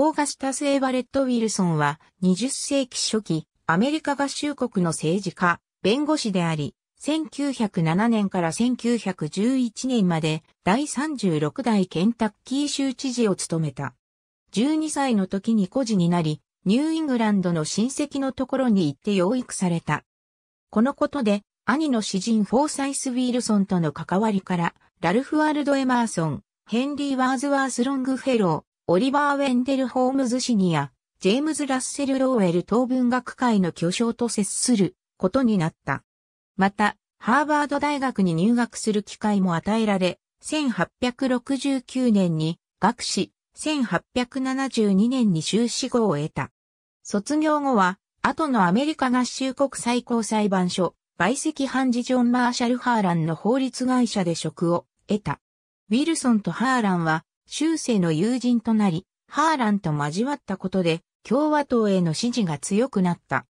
オーガスタス・エバレット・ウィルソンは20世紀初期、アメリカ合衆国の政治家、弁護士であり、1907年から1911年まで第36代ケンタッキー州知事を務めた。12歳の時に孤児になり、ニューイングランドの親戚のところに行って養育された。このことで、兄の詩人フォーサイス・ウィルソンとの関わりから、ラルフ・ワールド・エマーソン、ヘンリー・ワーズワース・ロングフェロー、オリバー・ウェンデル・ホームズ・シニア、ジェームズ・ラッセル・ローウェル等文学界の巨匠と接することになった。また、ハーバード大学に入学する機会も与えられ、1869年に学士、1872年に修士号を得た。卒業後は、後のアメリカ合衆国最高裁判所、陪席判事ジョン・マーシャル・ハーランの法律会社で職を得た。ウィルソンとハーランは修正の友人となり、ハーランと交わったことで、共和党への支持が強くなった。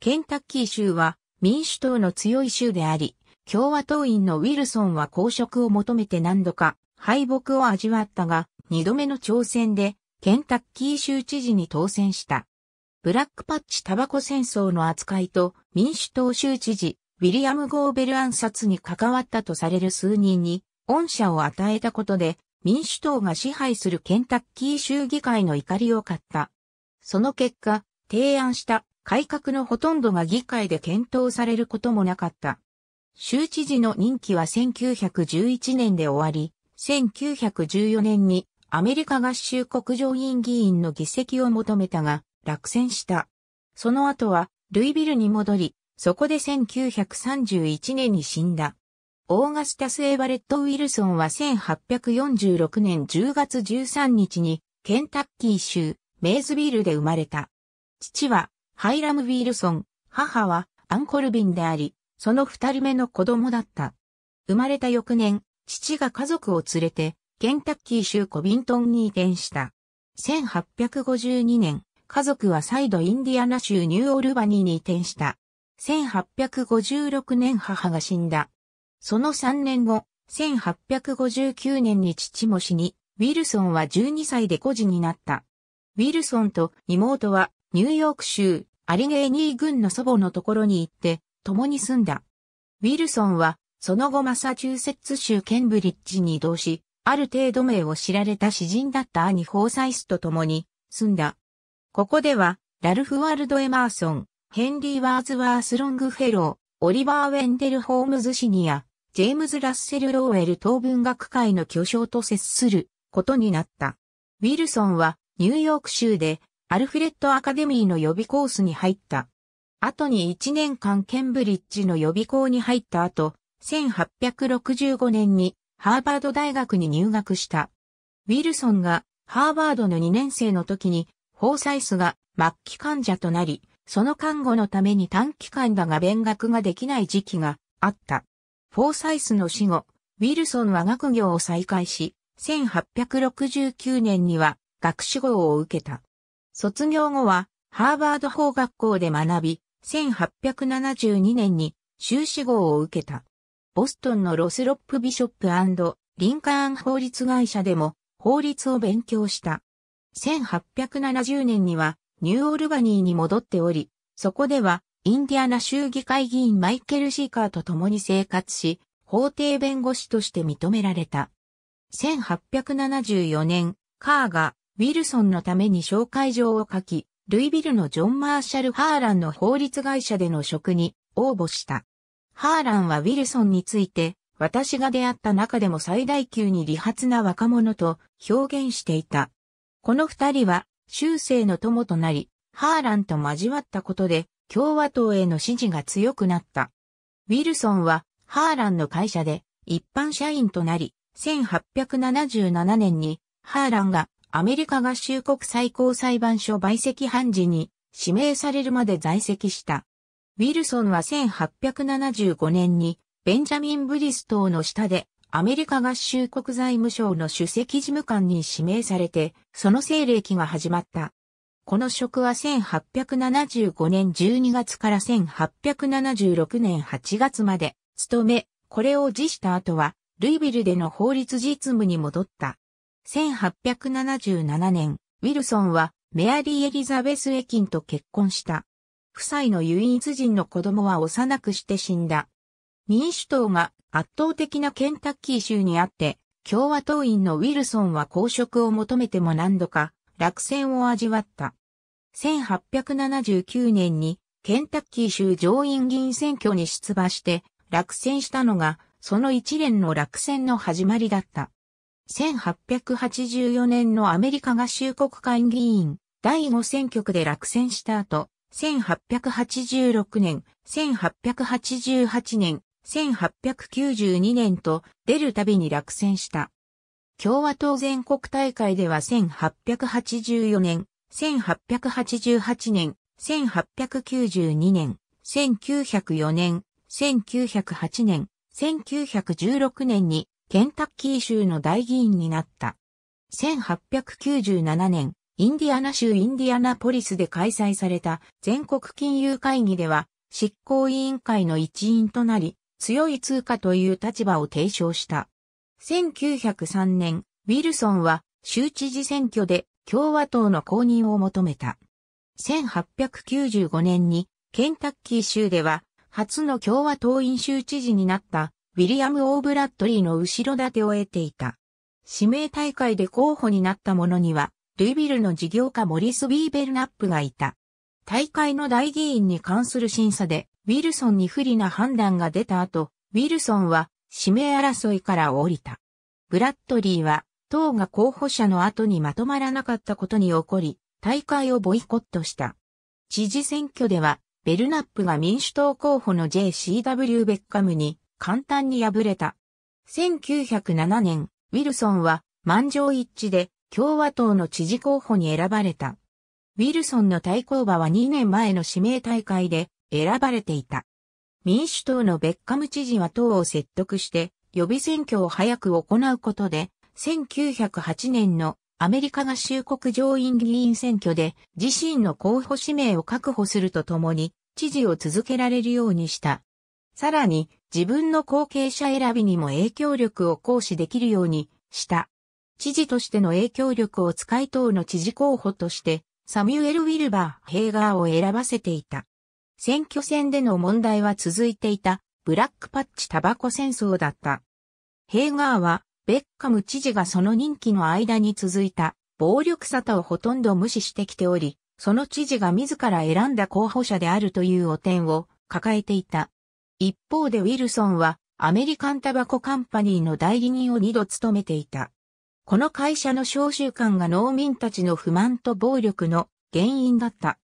ケンタッキー州は民主党の強い州であり、共和党員のウィルソンは公職を求めて何度か敗北を味わったが、二度目の挑戦でケンタッキー州知事に当選した。ブラックパッチタバコ戦争の扱いと民主党州知事、ウィリアム・ゴーベル暗殺に関わったとされる数人に恩赦を与えたことで民主党が支配するケンタッキー州議会の怒りを買った。その結果、提案した改革のほとんどが議会で検討されることもなかった。州知事の任期は1911年で終わり、1914年にアメリカ合衆国上院議員の議席を求めたが、落選した。その後は、ルイビルに戻り、そこで1931年に死んだ。オーガスタス・エバレット・ウィルソンは1846年10月13日にケンタッキー州メイズビールで生まれた。父はハイラム・ウィルソン、母はアンコルビンであり、その二人目の子供だった。生まれた翌年、父が家族を連れてケンタッキー州コビントンに移転した。1852年、家族は再度インディアナ州ニューオルバニーに移転した。1856年母が死んだ。その3年後、1859年に父も死に、ウィルソンは12歳で孤児になった。ウィルソンと妹はニューヨーク州アリゲーニー郡の祖母のところに行って共に住んだ。ウィルソンはその後マサチューセッツ州ケンブリッジに移動し、ある程度名を知られた詩人だった兄ホーサイスと共に住んだ。ここではラルフ・ワールド・エマーソン、ヘンリー・ワーズワース・ロングフェロー、オリバー・ウェンデル・ホームズ・シニア、ジェームズ・ラッセル・ローウェル等文学界の巨匠と接することになった。ウィルソンはニューヨーク州でアルフレッド・アカデミーの予備コースに入った。後に1年間ケンブリッジの予備校に入った後、1865年にハーバード大学に入学した。ウィルソンがハーバードの2年生の時に、ホーサイスが末期患者となり、その看護のために短期間だが勉学ができない時期があった。フォーサイスの死後、ウィルソンは学業を再開し、1869年には学士号を受けた。卒業後は、ハーバード法学校で学び、1872年に修士号を受けた。ボストンのロスロップビショップリンカーン法律会社でも法律を勉強した。1870年にはニューオルバニーに戻っており、そこではインディアナ州議会議員マイケル・シーカーと共に生活し、法廷弁護士として認められた。1874年、カーがウィルソンのために紹介状を書き、ルイビルのジョン・マーシャル・ハーランの法律会社での職に応募した。ハーランはウィルソンについて、私が出会った中でも最大級に利発な若者と表現していた。この二人は、修正の友となり、ハーランと交わったことで、共和党への支持が強くなった。ウィルソンはハーランの会社で一般社員となり、1877年にハーランがアメリカ合衆国最高裁判所売席判事に指名されるまで在籍した。ウィルソンは1875年にベンジャミン・ブリストーの下でアメリカ合衆国財務省の首席事務官に指名されて、その政令期が始まった。この職は1875年12月から1876年8月まで務め、これを辞した後は、ルイビルでの法律実務に戻った。1877年、ウィルソンはメアリー・エリザベス・エキンと結婚した。夫妻の唯一人の子供は幼くして死んだ。民主党が圧倒的なケンタッキー州にあって、共和党員のウィルソンは公職を求めても何度か落選を味わった。1879年にケンタッキー州上院議員選挙に出馬して落選したのがその一連の落選の始まりだった。1884年のアメリカ合衆国会議員第5選挙区で落選した後、1886年、1888年、1892年と出るたびに落選した。共和党全国大会では1884年、1888年、1892年、1904年、1908年、1916年にケンタッキー州の大議員になった。1897年、インディアナ州インディアナポリスで開催された全国金融会議では執行委員会の一員となり、強い通貨という立場を提唱した。1903年、ウィルソンは州知事選挙で共和党の公認を求めた。1895年にケンタッキー州では初の共和党員州知事になったウィリアム・オーブラッドリーの後ろ盾を得ていた。指名大会で候補になった者には、ルイビルの事業家モリス・ビーベルナップがいた。大会の大議員に関する審査で、ウィルソンに不利な判断が出た後、ウィルソンは指名争いから降りた。ブラッドリーは、党が候補者の後にまとまらなかったことに起こり、大会をボイコットした。知事選挙では、ベルナップが民主党候補の JCW ベッカムに簡単に敗れた。1907年、ウィルソンは満場一致で共和党の知事候補に選ばれた。ウィルソンの対抗馬は2年前の指名大会で選ばれていた。民主党のベッカム知事は党を説得して予備選挙を早く行うことで、1908年のアメリカ合衆国上院議員選挙で自身の候補指名を確保するとともに知事を続けられるようにした。さらに自分の後継者選びにも影響力を行使できるようにした。知事としての影響力を使い党の知事候補としてサミュエル・ウィルバー・ヘイガーを選ばせていた。選挙戦での問題は続いていた、ブラックパッチタバコ戦争だった。ヘーガーは、ベッカム知事がその任期の間に続いた、暴力沙汰をほとんど無視してきており、その知事が自ら選んだ候補者であるという汚点を抱えていた。一方でウィルソンは、アメリカンタバコカンパニーの代理人を二度務めていた。この会社の召集官が農民たちの不満と暴力の原因だった。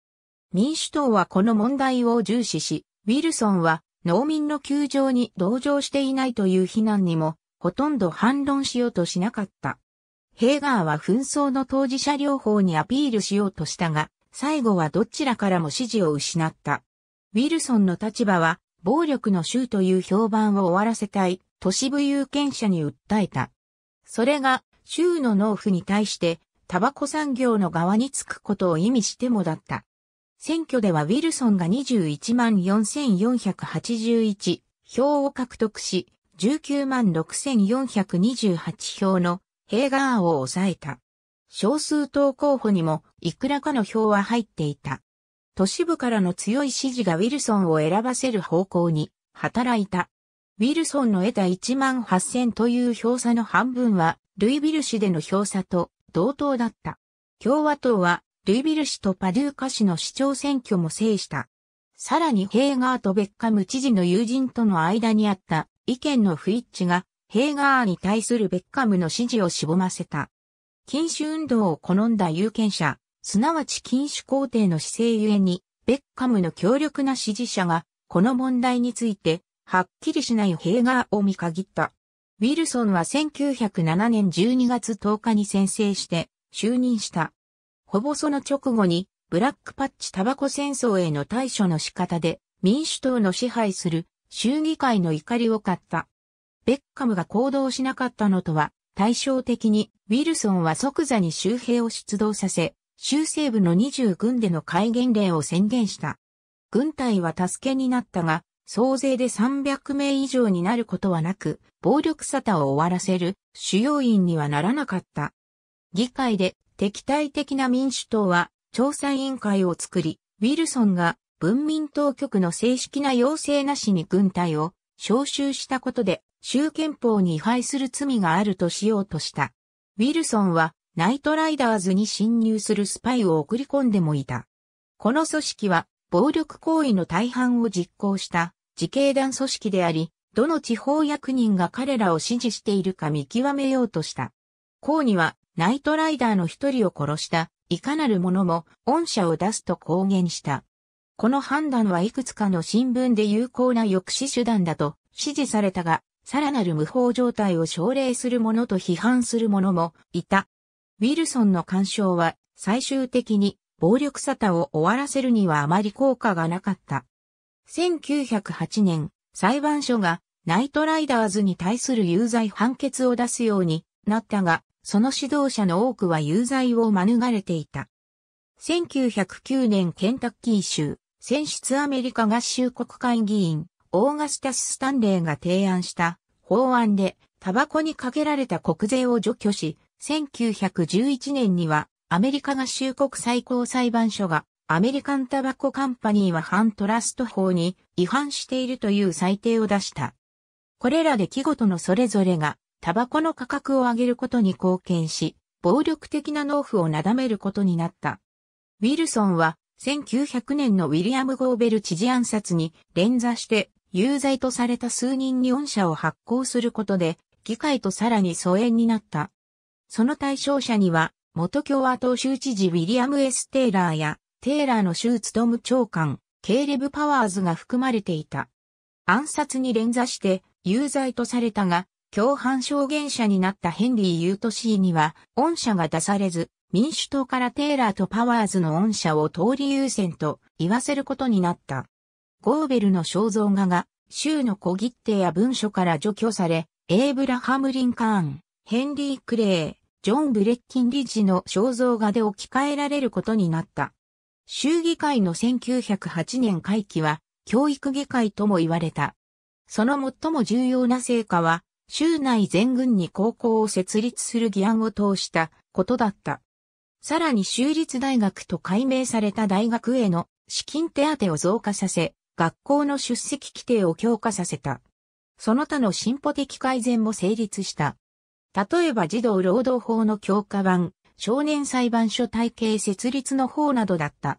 民主党はこの問題を重視し、ウィルソンは農民の窮状に同情していないという非難にも、ほとんど反論しようとしなかった。ヘーガーは紛争の当事者両方にアピールしようとしたが、最後はどちらからも支持を失った。ウィルソンの立場は、暴力の州という評判を終わらせたい、都市部有権者に訴えた。それが、州の農夫に対して、タバコ産業の側につくことを意味してもだった。選挙ではウィルソンが21万4481票を獲得し、19万6428票のヘーガーを抑えた。少数党候補にもいくらかの票は入っていた。都市部からの強い支持がウィルソンを選ばせる方向に働いた。ウィルソンの得た1万8000という票差の半分は、ルイビル氏での票差と同等だった。共和党はルイビル市とパドゥーカ市の市長選挙も制した。さらにヘーガーとベッカム知事の友人との間にあった意見の不一致がヘーガーに対するベッカムの支持をしぼませた。禁酒運動を好んだ有権者、すなわち禁酒皇帝の姿勢ゆえに、ベッカムの強力な支持者が、この問題について、はっきりしないヘーガーを見限った。ウィルソンは1907年12月10日に宣誓して、就任した。ほぼその直後に、ブラックパッチタバコ戦争への対処の仕方で、民主党の支配する衆議会の怒りを買った。ベッカムが行動しなかったのとは、対照的に、ウィルソンは即座に州兵を出動させ、州西部の20軍での戒厳令を宣言した。軍隊は助けになったが、総勢で300名以上になることはなく、暴力沙汰を終わらせる主要員にはならなかった。議会で敵対的な民主党は調査委員会を作り、ウィルソンが文民当局の正式な要請なしに軍隊を招集したことで州憲法に違反する罪があるとしようとした。ウィルソンはナイトライダーズに侵入するスパイを送り込んでもいた。この組織は暴力行為の大半を実行した自警団組織であり、どの地方役人が彼らを支持しているか見極めようとした。項にはナイトライダーの一人を殺した、いかなる者も恩赦を出すと公言した。この判断はいくつかの新聞で有効な抑止手段だと指示されたが、さらなる無法状態を奨励する者と批判する者もいた。ウィルソンの干渉は最終的に暴力沙汰を終わらせるにはあまり効果がなかった。1908年、裁判所がナイトライダーズに対する有罪判決を出すようになったが、その指導者の多くは有罪を免れていた。1909年ケンタッキー州、選出アメリカ合衆国会議員、オーガスタス・スタンレーが提案した法案で、タバコにかけられた国税を除去し、1911年にはアメリカ合衆国最高裁判所がアメリカンタバコカンパニーは反トラスト法に違反しているという裁定を出した。これら出来事のそれぞれがタバコの価格を上げることに貢献し、暴力的な農夫をなだめることになった。ウィルソンは、1900年のウィリアム・ゴーベル知事暗殺に連座して有罪とされた数人に恩赦を発行することで、議会とさらに疎遠になった。その対象者には、元共和党州知事ウィリアム・エス・テイラーや、テイラーの州務長官、ケイレブ・パワーズが含まれていた。暗殺に連座して有罪とされたが、共犯証言者になったヘンリー・ユートシーには、恩赦が出されず、民主党からテイラーとパワーズの恩赦を通り優先と言わせることになった。ゴーベルの肖像画が、州の小切手や文書から除去され、エイブラハム・リンカーン、ヘンリー・クレー、ジョン・ブレッキン理事の肖像画で置き換えられることになった。州議会の1908年会期は、教育議会とも言われた。その最も重要な成果は、州内全軍に高校を設立する議案を通したことだった。さらに州立大学と改名された大学への資金手当を増加させ、学校の出席規定を強化させた。その他の進歩的改善も成立した。例えば児童労働法の強化版、少年裁判所体系設立の方などだった。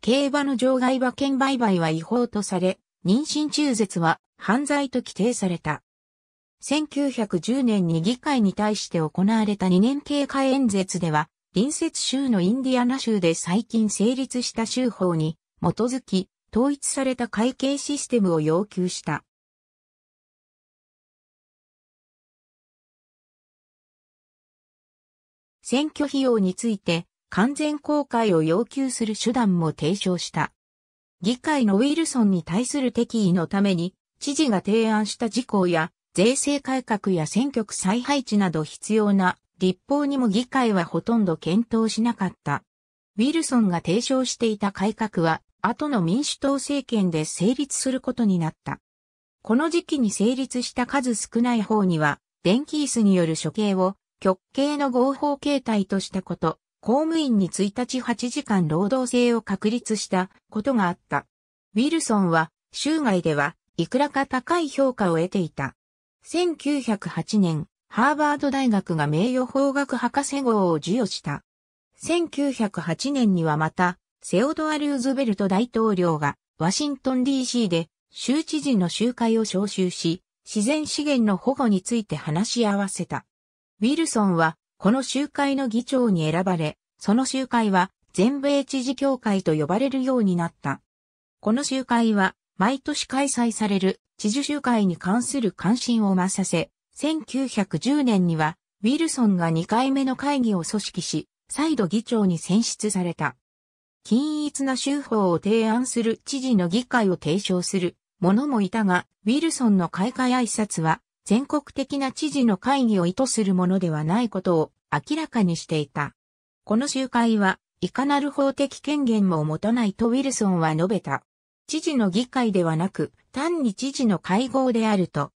競馬の場外馬券売買は違法とされ、妊娠中絶は犯罪と規定された。1910年に議会に対して行われた2年経過演説では、隣接州のインディアナ州で最近成立した州法に基づき、統一された会計システムを要求した。選挙費用について完全公開を要求する手段も提唱した。議会のウィルソンに対する敵意のために、知事が提案した事項や税制改革や選挙区再配置など必要な立法にも議会はほとんど検討しなかった。ウィルソンが提唱していた改革は、後の民主党政権で成立することになった。この時期に成立した数少ない方には、電気椅子による処刑を極刑の合法形態としたこと、公務員に1日8時間労働制を確立したことがあった。ウィルソンは、州外では、いくらか高い評価を得ていた。1908年、ハーバード大学が名誉法学博士号を授与した。1908年にはまた、セオドア・ルーズベルト大統領が、ワシントン DC で、州知事の集会を招集し、自然資源の保護について話し合わせた。ウィルソンは、この集会の議長に選ばれ、その集会は、全米知事協会と呼ばれるようになった。この集会は、毎年開催される知事集会に関する関心を増させ、1910年には、ウィルソンが2回目の会議を組織し、再度議長に選出された。均一な州法を提案する知事の議会を提唱する者もいたが、ウィルソンの開会挨拶は、全国的な知事の会議を意図するものではないことを明らかにしていた。この集会は、いかなる法的権限も持たないとウィルソンは述べた。知事の議会ではなく、単に知事の会合であると。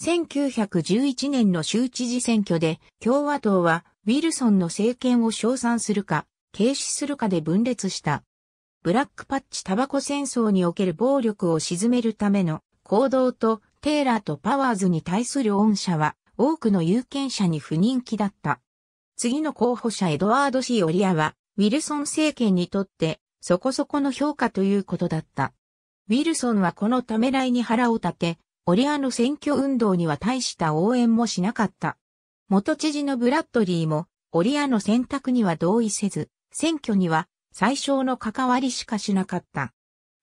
1911年の州知事選挙で共和党はウィルソンの政権を称賛するか、軽視するかで分裂した。ブラックパッチタバコ戦争における暴力を鎮めるための行動とテイラーとパワーズに対する恩赦は多くの有権者に不人気だった。次の候補者エドワード・シー・オリアはウィルソン政権にとってそこそこの評価ということだった。ウィルソンはこのためらいに腹を立て、オリアの選挙運動には大した応援もしなかった。元知事のブラッドリーも、オリアの選択には同意せず、選挙には最小の関わりしかしなかった。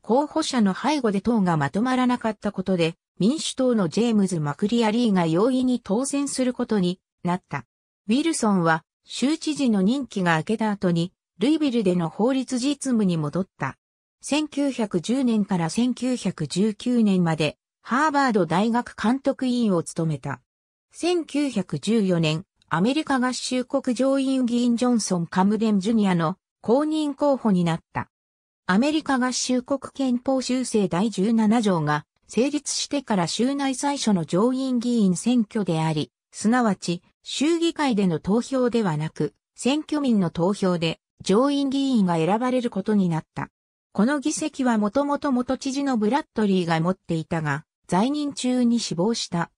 候補者の背後で党がまとまらなかったことで、民主党のジェームズ・マクリアリーが容易に当選することになった。ウィルソンは州知事の任期が明けた後に、ルイビルでの法律実務に戻った。1910年から1919年まで、ハーバード大学監督委員を務めた。1914年、アメリカ合衆国上院議員ジョンソン・カムデン・ジュニアの公認候補になった。アメリカ合衆国憲法修正第17条が成立してから州内最初の上院議員選挙であり、すなわち州議会での投票ではなく、選挙民の投票で上院議員が選ばれることになった。この議席はもともと元知事のブラッドリーが持っていたが、在任中に死亡した。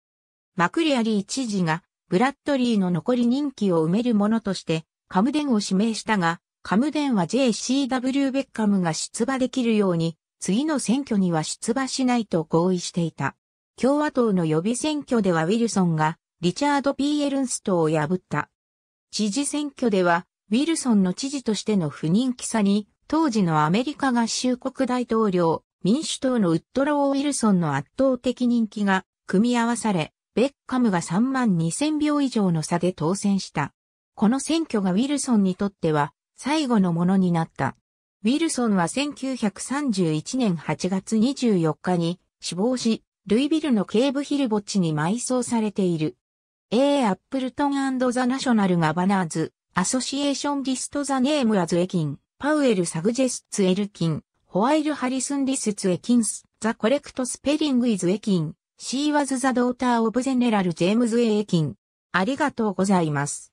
マクリアリー知事が、ブラッドリーの残り任期を埋めるものとして、カムデンを指名したが、カムデンは JCW ベッカムが出馬できるように、次の選挙には出馬しないと合意していた。共和党の予備選挙ではウィルソンが、リチャード・ピー・エルンストを破った。知事選挙では、ウィルソンの知事としての不人気さに、当時のアメリカ合衆国大統領、民主党のウッドロー・ウィルソンの圧倒的人気が組み合わされ、ベッカムが3万2000票以上の差で当選した。この選挙がウィルソンにとっては最後のものになった。ウィルソンは1931年8月24日に死亡し、ルイビルのケーブヒルボッチに埋葬されている。A. アップルトンザ・ナショナル・ガバナーズ・アソシエーション・ディスト・ザ・ネーム・アズ・エキン。パウエル・サグジェスツ・エルキン、ホワイル・ハリスン・リス・ツ・エキンス、ザ・コレクト・スペリング・イズ・エキン、シーワズ・ザ・ドーター・オブ・ゼネラル・ジェームズ・エエキン。ありがとうございます。